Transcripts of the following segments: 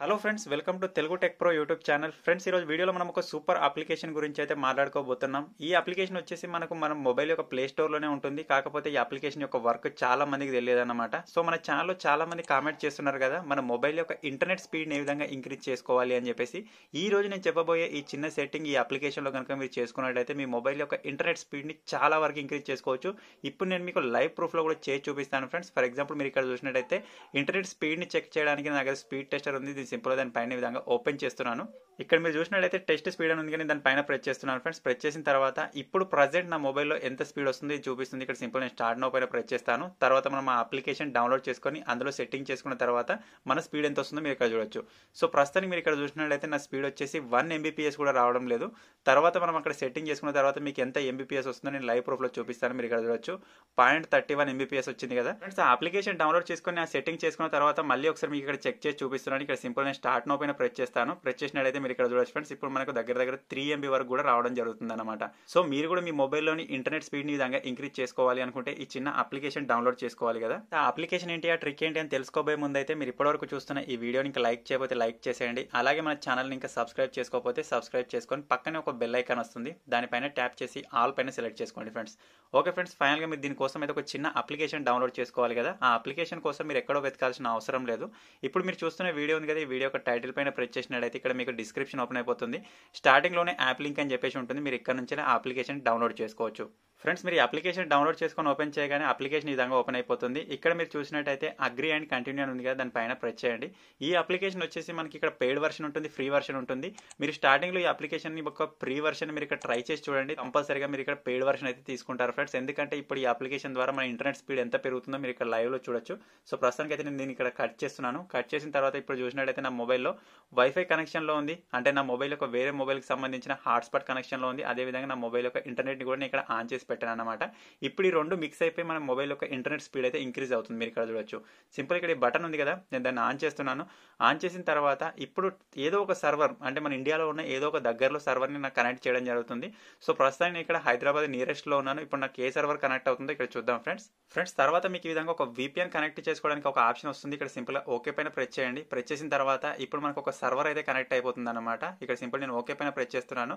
hello friends welcome to Telugu tech pro YouTube channel friends ఈరోజు వీడియోలో మనం ఒక సూపర్ అప్లికేషన్ గురించి అయితే మాట్లాడుకోబోతున్నాం ఈ అప్లికేషన్ వచ్చేసి మనకు మనం మొబైల్ యొక్క ప్లే స్టోర్లోనే ఉంటుంది కాకపోతే ఈ అప్లికేషన్ యొక్క వర్క్ చాలా మందికి తెలియదు అనమాట సో మన ఛానల్లో చాలా మంది కామెంట్ చేస్తున్నారు కదా మన మొబైల్ యొక్క ఇంటర్నెట్ స్పీడ్ని ఏ విధంగా ఇంక్రీజ్ చేసుకోవాలి అని చెప్పేసి ఈ రోజు నేను చెప్పబోయే ఈ చిన్న సెట్టింగ్ ఈ అప్లికేషన్లో కనుక మీరు చేసుకున్నట్లయితే మీ మొబైల్ యొక్క ఇంటర్నెట్ స్పీడ్ని చాలా వరకు ఇంక్రీజ్ చేసుకోవచ్చు ఇప్పుడు నేను మీకు లైవ్ ప్రూఫ్లో కూడా చేసి చూపిస్తాను ఫ్రెండ్స్ ఫర్ ఎగ్జాంపుల్ మీరు ఇక్కడ చూసినట్టయితే ఇంటర్నెట్ స్పీడ్ని చెక్ చేయడానికి నా దగ్గర స్పీడ్ టెస్టర్ ఉంది సింపుల్ దాని పైన విధంగా ఓపెన్ చేస్తున్నాను ఇక్కడ మీరు చూసినట్లయితే టెస్ట్ స్పీడ్ అని ఉంది కానీ దాని పైన ప్రెస్ చేస్తున్నాను ఫ్రెండ్స్ ప్రెస్ చేసిన తర్వాత ఇప్పుడు ప్రజెంట్ నా మొబైల్లో ఎంత స్పీడ్ వస్తుంది చూపిస్తుంది ఇక్కడ సింపుల్ నేను స్టార్ట్ నో పైన ప్రెస్ చేస్తాను తర్వాత మనం ఆ అప్లికేషన్ డౌన్లోడ్ చేసుకొని అందులో సెట్టింగ్ చేసుకున్న తర్వాత మన స్పీడ్ ఎంత వస్తుందో మీరు ఇక్కడ చూడొచ్చు సో ప్రస్తుతానికి మీరు ఇక్కడ చూసినట్లయితే నా స్పీడ్ వచ్చేసి వన్ ఎంబీపీఎస్ కూడా రావడం లేదు తర్వాత మనం అక్కడ సెట్టింగ్ చేసుకున్న తర్వాత మీకు ఎంత ఎంబీపీఎస్ వస్తుందో నేను లైవ్ ప్రూఫ్లో చూపిస్తాను మీరు ఇక్కడ చూడొచ్చు పాయింట్ థర్టీ వన్ ఎంబీపీఎస్ వచ్చింది కదా ఫ్రెండ్స్ ఆ అప్లికేషన్ డౌన్లోడ్ చేసుకొని ఆ సెట్టింగ్ చేసుకున్న తర్వాత మళ్ళీ ఒకసారి మీకు ఇక్కడ చెక్ చేసి చూపిస్తున్నాను ఇక్కడ సింపుల్ సింపుల్ నేను స్టార్ట్ నో పైన ప్రెస్ చేస్తాను ప్రెస్ చేసినట్టయితే మీరు ఇక్కడ చూడొచ్చు ఫ్రెండ్స్ ఇప్పుడు మనకు దగ్గర దగ్గర త్రీ ఎంబీ వరకు కూడా రావడం జరుగుతుంది అనమాట సో మీరు కూడా మీ మొబైల్లోని ఇంటర్నెట్ స్పీడ్ని విధంగా ఇంక్రీజ్ చేసుకోవాలి అనుకుంటే ఈ చిన్న అప్లికేషన్ డౌన్లోడ్ చేసుకోవాలి కదా ఆ అప్లికేషన్ ఏంటి ఆ ట్రిక్ ఏంటి అని తెలుసుకోబోయే ముందు అయితే మీరు ఇప్పటివరకు చూస్తున్న ఈ వీడియోని ఇంకా లైక్ చేయకపోతే లైక్ చేసేయండి అలాగే మన ఛానల్ని ఇంకా సబ్స్క్రైబ్ చేసుకోకపోతే సబ్స్క్రైబ్ చేసుకొని పక్కనే ఒక బెల్ ఐకాన్ వస్తుంది దానిపైన ట్యాప్ చేసి ఆల్ పైన సెలెక్ట్ చేసుకోండి ఫ్రెండ్స్ ఓకే ఫ్రెండ్స్ ఫైనల్గా మీరు దీనికోసం అయితే ఒక చిన్న అప్లికేషన్ డౌన్లోడ్ చేసుకోవాలి కదా ఆ అప్లికేషన్ కోసం మీరు ఎక్కడో వెతకాల్సిన అవసరం లేదు ఇప్పుడు మీరు చూస్తున్న వీడియో ఉంది కదా వీడియో యొక్క టైటిల్ పైన ప్రెస్ చేసినట్టయితే ఇక్కడ మీకు డిస్క్రిప్షన్ ఓపెన్ అయిపోతుంది స్టార్టింగ్లోనే యాప్ లింక్ అని చెప్పేసి ఉంటుంది మీరు ఇక్కడ నుంచే అప్లికేషన్ డౌన్లోడ్ చేసుకోవచ్చు ఫ్రెండ్స్ మీరు అప్లికేషన్ డౌన్లోడ్ చేసుకొని ఓపెన్ చేయగానే అప్లికేషన్ ఈ విధంగా ఓపెన్ అయిపోతుంది ఇక్కడ మీరు చూసినట్టయితే అగ్రి అండ్ కంటిన్యూ అని ఉంది కదా దానిపైన ప్రెస్ చేయండి ఈ అప్లికేషన్ వచ్చేసి మనకి ఇక్కడ పెయిడ్ వర్షన్ ఉంటుంది ఫ్రీ వర్షన్ ఉంటుంది మీరు స్టార్టింగ్లో ఈ అప్లికేషన్ ఒక ఫ్రీ వర్షన్ మీరు ఇక్కడ ట్రై చేసి చూడండి కంపల్సరీగా మీరు ఇక్కడ పెయిడ్ వర్షన్ అయితే తీసుకుంటారు ఫ్రెండ్స్ ఎందుకంటే ఇప్పుడు ఈ అప్లికేషన్ ద్వారా మన ఇంటర్నెట్ స్పీడ్ ఎంత పెరుగుతుందో మీరు ఇక్కడ లైవ్లో చూడొచ్చు సో ప్రస్తుతానికి అయితే నేను దీన్ని ఇక్కడ కట్ చేస్తున్నాను కట్ చేసిన తర్వాత ఇప్పుడు చూసినట్టయితే నా మొబైల్లో వైఫై కనెక్షన్లో ఉంది అంటే నా మొబైల్ ఒక వేరే మొబైల్కి సంబంధించిన హాట్స్పాట్ కనెక్షన్లో ఉంది అదేవిధంగా నా మొబైల్ యొక్క ఇంటర్నెట్ని కూడా నేను ఇక్కడ ఆన్ చేసి పెట్టాను అనమాట ఇప్పుడు ఈ రెండు మిక్స్ అయిపోయి మన మొబైల్ యొక్క ఇంటర్నెట్ స్పీడ్ అయితే ఇంక్రీజ్ అవుతుంది మీరు ఇక్కడ చూడొచ్చు సింపుల్ ఇక్కడ ఈ బటన్ ఉంది కదా నేను దాన్ని ఆన్ చేస్తున్నాను ఆన్ చేసిన తర్వాత ఇప్పుడు ఏదో ఒక సర్వర్ అంటే మన ఇండియాలో ఉన్న ఏదో ఒక దగ్గరలో సర్వర్ని నాకు కనెక్ట్ చేయడం జరుగుతుంది సో ప్రస్తుతానికి నేను ఇక్కడ హైదరాబాద్ నియరెస్ట్లో ఉన్నాను ఇప్పుడు నాకు ఏ సర్వర్ కనెక్ట్ అవుతుందో ఇక్కడ చూద్దాం ఫ్రెండ్స్ ఫ్రెండ్స్ తర్వాత మీకు ఈ విధంగా ఒక విపిఎన్ కనెక్ట్ చేసుకోవడానికి ఒక ఆప్షన్ వస్తుంది ఇక్కడ సింపుల్గా ఓకే పైన ప్రెస్ చేయండి ప్రెస్ చేసిన తర్వాత ఇప్పుడు మనకు ఒక సర్వర్ అయితే కనెక్ట్ అయిపోతుంది అనమాట ఇక్కడ సింపుల్ నేను ఓకే పైన ప్రెస్ చేస్తున్నాను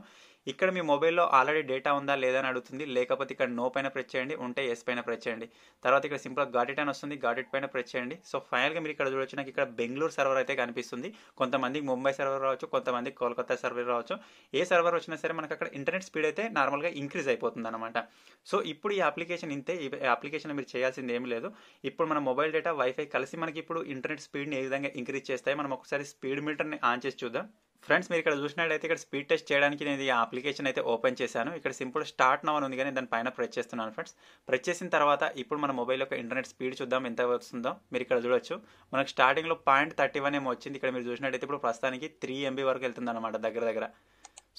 ఇక్కడ మీ మొబైల్లో ఆల్రెడీ డేటా ఉందా లేదా అని అడుగుతుంది లేకపోతే కాకపోతే ఇక్కడ నో పైన ప్రెస్ చేయండి ఉంటే ఎస్ పైన ప్రెస్ చేయండి తర్వాత ఇక్కడ సింపుల్ గాటెట్ అని వస్తుంది గాటెట్ పైన ప్రెస్ చేయండి సో ఫైనల్గా మీరు ఇక్కడ చూడొచ్చు నాకు ఇక్కడ బెంగళూరు సర్వర్ అయితే కనిపిస్తుంది కొంతమంది ముంబై సర్వర్ రావచ్చు కొంతమంది కోల్కతా సర్వర్ రావచ్చు ఏ సర్వర్ వచ్చినా సరే మనకు అక్కడ ఇంటర్నెట్ స్పీడ్ అయితే నార్మల్గా ఇంక్రీజ్ అయిపోతుంది అనమాట సో ఇప్పుడు ఈ అప్లికేషన్ ఇంతే ఈ అప్లికేషన్ మీరు చేయాల్సింది ఏం లేదు ఇప్పుడు మన మొబైల్ డేటా వైఫై కలిసి మనకి ఇప్పుడు ఇంటర్నెట్ స్పీడ్ని ఏ విధంగా ఇంక్రీజ్ చేస్తాయి మనం ఒకసారి స్పీడ్ మీటర్ని ఆన్ చేసి చూద్దాం ఫ్రెండ్స్ మీరు ఇక్కడ చూసినట్లయితే ఇక్కడ స్పీడ్ టెస్ట్ చేయడానికి నేను ఈ అప్లికేషన్ అయితే ఓపెన్ చేశాను ఇక్కడ సింపుల్ స్టార్ట్ నవ్ ఉంది కానీ దాని పైన ప్రెస్ చేస్తున్నాను ఫ్రెండ్స్ ప్రెస్ చేసిన తర్వాత ఇప్పుడు మన మొబైల్ యొక్క ఇంటర్నెట్ స్పీడ్ చూద్దాం ఎంత వస్తుందో మీరు ఇక్కడ చూడొచ్చు మనకు స్టార్టింగ్లో పాయింట్ థర్టీ వన్ ఏమో వచ్చింది ఇక్కడ మీరు చూసినట్టయితే ఇప్పుడు ప్రస్తుతానికి త్రీ ఎంబీ వరకు వెళ్తుంది అనమాట దగ్గర దగ్గర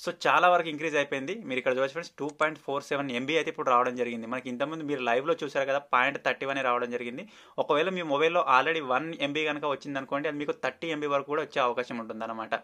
సో చాలా వరకు ఇంక్రీజ్ అయిపోయింది మీరు ఇక్కడ చూసి friends two point four seven MB అయితే ఇప్పుడు రావడం జరిగింది మనకి ఇంతకుముందు మీరు లైవ్లో చూసారు కదా పాయింట్ థర్టీ వన్ రావడం జరిగింది ఒకవేళ మీ మొబైల్లో ఆల్రెడీ వన్ ఎంబీ కనుక వచ్చింది అనుకోండి అది మీకు థర్టీ ఎంబీ వరకు కూడా వచ్చే అవకాశం ఉంటుందన్నమాట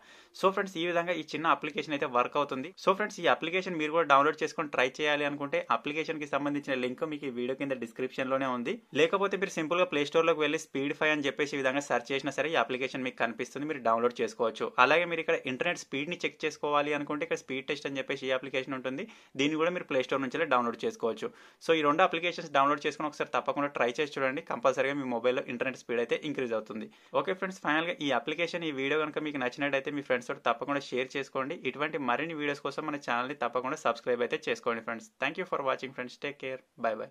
సో ఫ్రెండ్స్ ఈ విధంగా ఈ చిన్న అప్లికేషన్ అయితే వర్క్ అవుతుంది సో ఫ్రెండ్స్ ఈ అప్లికేషన్ మీరు కూడా డౌన్లోడ్ చేసుకొని ట్రై చేయాలి అనుకుంటే అప్లికేషన్కి సంబంధించిన లింక్ మీకు ఈ వీడియో కింద డిస్క్రిప్షన్లోనే ఉంది లేకపోతే మీరు సింపుల్గా ప్లే స్టోర్లోకి వెళ్ళి స్పీడ్ ఫై అని చెప్పేసి ఈ విధంగా సెర్చ్ చేసినా సరే ఈ అప్లికేషన్ మీకు కనిపిస్తుంది మీరు డౌన్లోడ్ చేసుకోవచ్చు అలాగే మీరు ఇక్కడ ఇంటర్నెట్ స్పీడ్ని చెక్ చేసుకోవాలి అనుకుంటే ఇక్కడ స్పీడ్ టెస్ట్ అని చెప్పేసి ఈ అప్లికేషన్ ఉంటుంది దీన్ని కూడా మీరు ప్లేస్టోర్ నుంచి డౌన్లోడ్ చేసుకోవచ్చు సో ఈ రెండు అప్లికేషన్స్ డౌన్లోడ్ చేసుకుని ఒకసారి తప్పకుండా ట్రై చేసి చూడండి కంపల్సరీగా మీ మొబైల్లో ఇంటర్నెట్ స్పీడ్ అయితే ఇంక్రీజ్ అవుతుంది ఓకే ఫ్రెండ్స్ ఫైనల్గా ఈ అప్లికేషన్ ఈ వీడియో కనుక మీకు నచ్చినట్టయితే మీ ఫ్రెండ్స్ తోటి తప్పకుండా షేర్ చేసుకోండి ఇటువంటి మరిన్ని వీడియోస్ కోసం మన ఛానల్ని తప్పకుండా సబ్స్క్రైబ్ అయితే చేసుకోండి friends thank you for watching friends take care bye bye